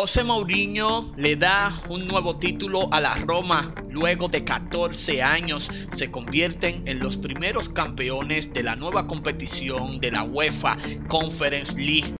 José Mourinho le da un nuevo título a la Roma. Luego de 14 años se convierten en los primeros campeones de la nueva competición de la UEFA Conference League.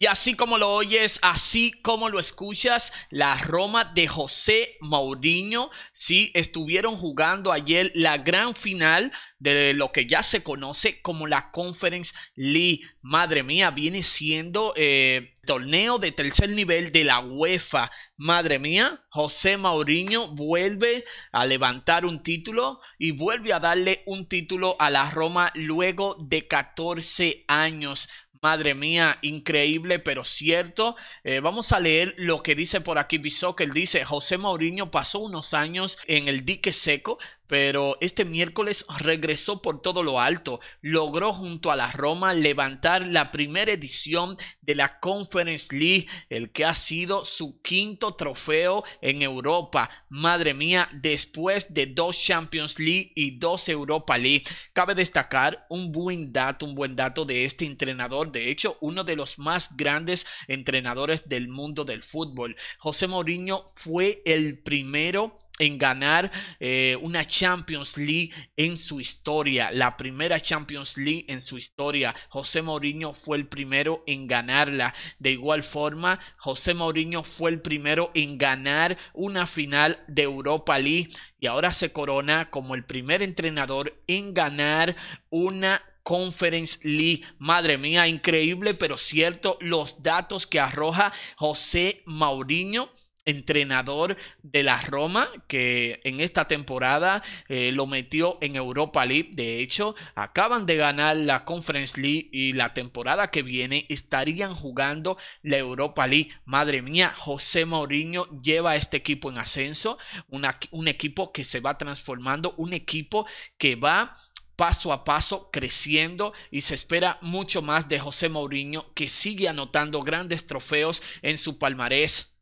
Y así como lo oyes, así como lo escuchas, la Roma de José Mourinho, sí, estuvieron jugando ayer la gran final de lo que ya se conoce como la Conference League. Madre mía, viene siendo eh, torneo de tercer nivel de la UEFA. Madre mía, José Mourinho vuelve a levantar un título y vuelve a darle un título a la Roma luego de 14 años. Madre mía, increíble, pero cierto. Eh, vamos a leer lo que dice por aquí él Dice, José Mourinho pasó unos años en el dique seco, pero este miércoles regresó por todo lo alto. Logró junto a la Roma levantar la primera edición de la Conference League, el que ha sido su quinto trofeo en Europa. Madre mía, después de dos Champions League y dos Europa League. Cabe destacar un buen dato, un buen dato de este entrenador, de hecho, uno de los más grandes entrenadores del mundo del fútbol. José Mourinho fue el primero en ganar eh, una Champions League en su historia, la primera Champions League en su historia. José Mourinho fue el primero en ganarla. De igual forma, José Mourinho fue el primero en ganar una final de Europa League y ahora se corona como el primer entrenador en ganar una Conference League. Madre mía, increíble, pero cierto, los datos que arroja José Mourinho entrenador de la Roma que en esta temporada eh, lo metió en Europa League de hecho acaban de ganar la Conference League y la temporada que viene estarían jugando la Europa League madre mía José Mourinho lleva a este equipo en ascenso un equipo que se va transformando un equipo que va paso a paso creciendo y se espera mucho más de José Mourinho que sigue anotando grandes trofeos en su palmarés